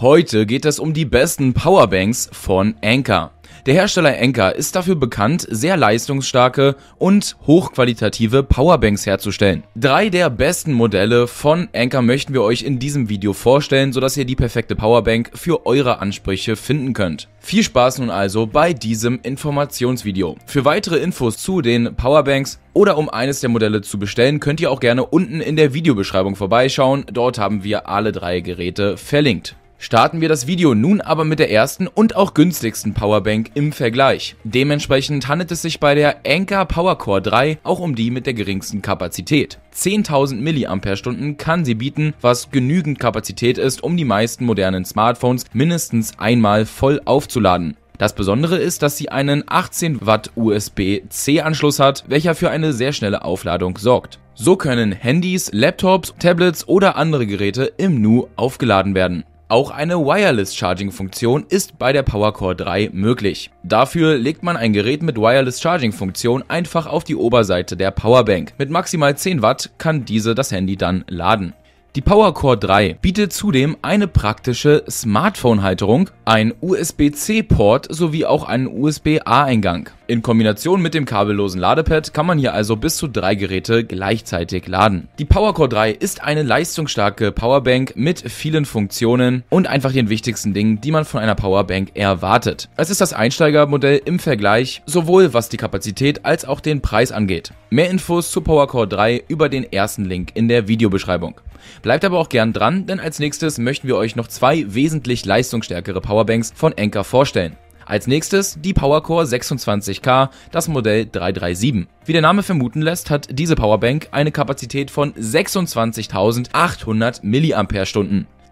Heute geht es um die besten Powerbanks von Anker. Der Hersteller Anker ist dafür bekannt, sehr leistungsstarke und hochqualitative Powerbanks herzustellen. Drei der besten Modelle von Anker möchten wir euch in diesem Video vorstellen, sodass ihr die perfekte Powerbank für eure Ansprüche finden könnt. Viel Spaß nun also bei diesem Informationsvideo. Für weitere Infos zu den Powerbanks oder um eines der Modelle zu bestellen, könnt ihr auch gerne unten in der Videobeschreibung vorbeischauen. Dort haben wir alle drei Geräte verlinkt. Starten wir das Video nun aber mit der ersten und auch günstigsten Powerbank im Vergleich. Dementsprechend handelt es sich bei der Anker Powercore 3 auch um die mit der geringsten Kapazität. 10.000 mAh kann sie bieten, was genügend Kapazität ist, um die meisten modernen Smartphones mindestens einmal voll aufzuladen. Das Besondere ist, dass sie einen 18 Watt USB-C Anschluss hat, welcher für eine sehr schnelle Aufladung sorgt. So können Handys, Laptops, Tablets oder andere Geräte im Nu aufgeladen werden. Auch eine Wireless Charging Funktion ist bei der PowerCore 3 möglich. Dafür legt man ein Gerät mit Wireless Charging Funktion einfach auf die Oberseite der Powerbank. Mit maximal 10 Watt kann diese das Handy dann laden. Die PowerCore 3 bietet zudem eine praktische Smartphone-Halterung, ein USB-C-Port sowie auch einen USB-A-Eingang. In Kombination mit dem kabellosen Ladepad kann man hier also bis zu drei Geräte gleichzeitig laden. Die PowerCore 3 ist eine leistungsstarke Powerbank mit vielen Funktionen und einfach den wichtigsten Dingen, die man von einer Powerbank erwartet. Es ist das Einsteigermodell im Vergleich, sowohl was die Kapazität als auch den Preis angeht. Mehr Infos zu PowerCore 3 über den ersten Link in der Videobeschreibung. Bleibt aber auch gern dran, denn als nächstes möchten wir euch noch zwei wesentlich leistungsstärkere Powerbanks von Anker vorstellen. Als nächstes die PowerCore 26K, das Modell 337. Wie der Name vermuten lässt, hat diese Powerbank eine Kapazität von 26.800 mAh.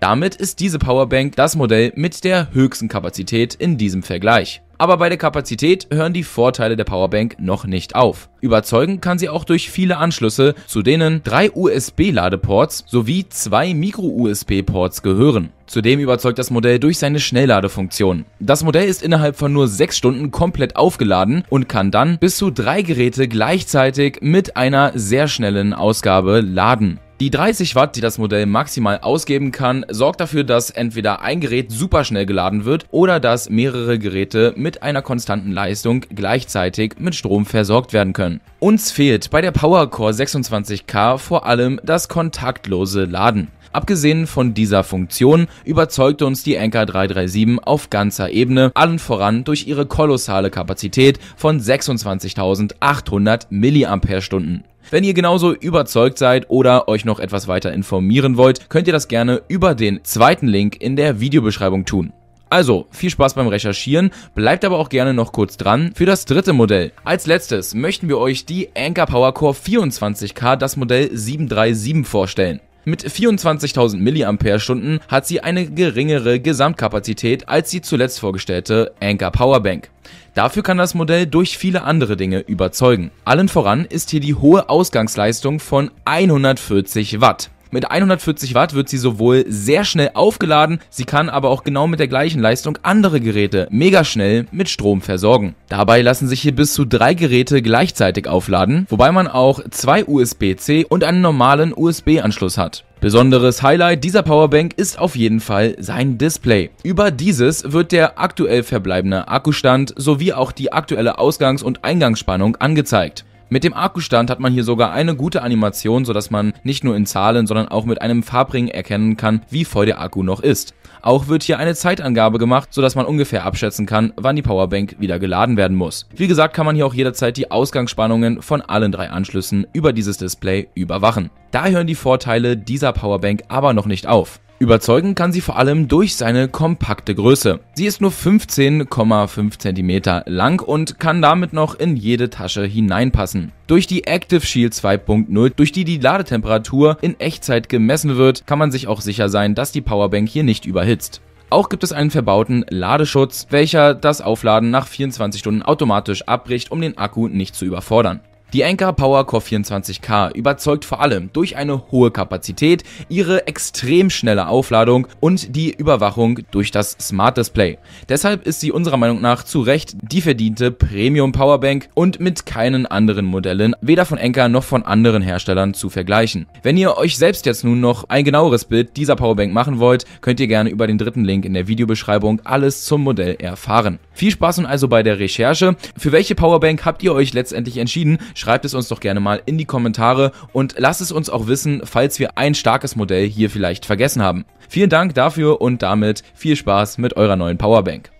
Damit ist diese Powerbank das Modell mit der höchsten Kapazität in diesem Vergleich. Aber bei der Kapazität hören die Vorteile der Powerbank noch nicht auf. Überzeugen kann sie auch durch viele Anschlüsse, zu denen drei USB-Ladeports sowie zwei Micro-USB-Ports gehören. Zudem überzeugt das Modell durch seine Schnellladefunktion. Das Modell ist innerhalb von nur 6 Stunden komplett aufgeladen und kann dann bis zu drei Geräte gleichzeitig mit einer sehr schnellen Ausgabe laden. Die 30 Watt, die das Modell maximal ausgeben kann, sorgt dafür, dass entweder ein Gerät super schnell geladen wird oder dass mehrere Geräte mit einer konstanten Leistung gleichzeitig mit Strom versorgt werden können. Uns fehlt bei der PowerCore 26K vor allem das kontaktlose Laden. Abgesehen von dieser Funktion überzeugte uns die Anker 337 auf ganzer Ebene, allen voran durch ihre kolossale Kapazität von 26.800 mAh. Wenn ihr genauso überzeugt seid oder euch noch etwas weiter informieren wollt, könnt ihr das gerne über den zweiten Link in der Videobeschreibung tun. Also, viel Spaß beim Recherchieren, bleibt aber auch gerne noch kurz dran für das dritte Modell. Als letztes möchten wir euch die Anker Power Core 24K, das Modell 737 vorstellen. Mit 24.000 mAh hat sie eine geringere Gesamtkapazität als die zuletzt vorgestellte Anker Powerbank. Dafür kann das Modell durch viele andere Dinge überzeugen. Allen voran ist hier die hohe Ausgangsleistung von 140 Watt. Mit 140 Watt wird sie sowohl sehr schnell aufgeladen, sie kann aber auch genau mit der gleichen Leistung andere Geräte mega schnell mit Strom versorgen. Dabei lassen sich hier bis zu drei Geräte gleichzeitig aufladen, wobei man auch zwei USB-C und einen normalen USB-Anschluss hat. Besonderes Highlight dieser Powerbank ist auf jeden Fall sein Display. Über dieses wird der aktuell verbleibende Akkustand sowie auch die aktuelle Ausgangs- und Eingangsspannung angezeigt. Mit dem Akkustand hat man hier sogar eine gute Animation, sodass man nicht nur in Zahlen, sondern auch mit einem Farbring erkennen kann, wie voll der Akku noch ist. Auch wird hier eine Zeitangabe gemacht, sodass man ungefähr abschätzen kann, wann die Powerbank wieder geladen werden muss. Wie gesagt kann man hier auch jederzeit die Ausgangsspannungen von allen drei Anschlüssen über dieses Display überwachen. Da hören die Vorteile dieser Powerbank aber noch nicht auf. Überzeugen kann sie vor allem durch seine kompakte Größe. Sie ist nur 15,5 cm lang und kann damit noch in jede Tasche hineinpassen. Durch die Active Shield 2.0, durch die die Ladetemperatur in Echtzeit gemessen wird, kann man sich auch sicher sein, dass die Powerbank hier nicht überhitzt. Auch gibt es einen verbauten Ladeschutz, welcher das Aufladen nach 24 Stunden automatisch abbricht, um den Akku nicht zu überfordern. Die Anker Power Core 24K überzeugt vor allem durch eine hohe Kapazität, ihre extrem schnelle Aufladung und die Überwachung durch das Smart Display. Deshalb ist sie unserer Meinung nach zu Recht die verdiente Premium Powerbank und mit keinen anderen Modellen, weder von Anker noch von anderen Herstellern zu vergleichen. Wenn ihr euch selbst jetzt nun noch ein genaueres Bild dieser Powerbank machen wollt, könnt ihr gerne über den dritten Link in der Videobeschreibung alles zum Modell erfahren. Viel Spaß nun also bei der Recherche. Für welche Powerbank habt ihr euch letztendlich entschieden? Schreibt es uns doch gerne mal in die Kommentare und lasst es uns auch wissen, falls wir ein starkes Modell hier vielleicht vergessen haben. Vielen Dank dafür und damit viel Spaß mit eurer neuen Powerbank.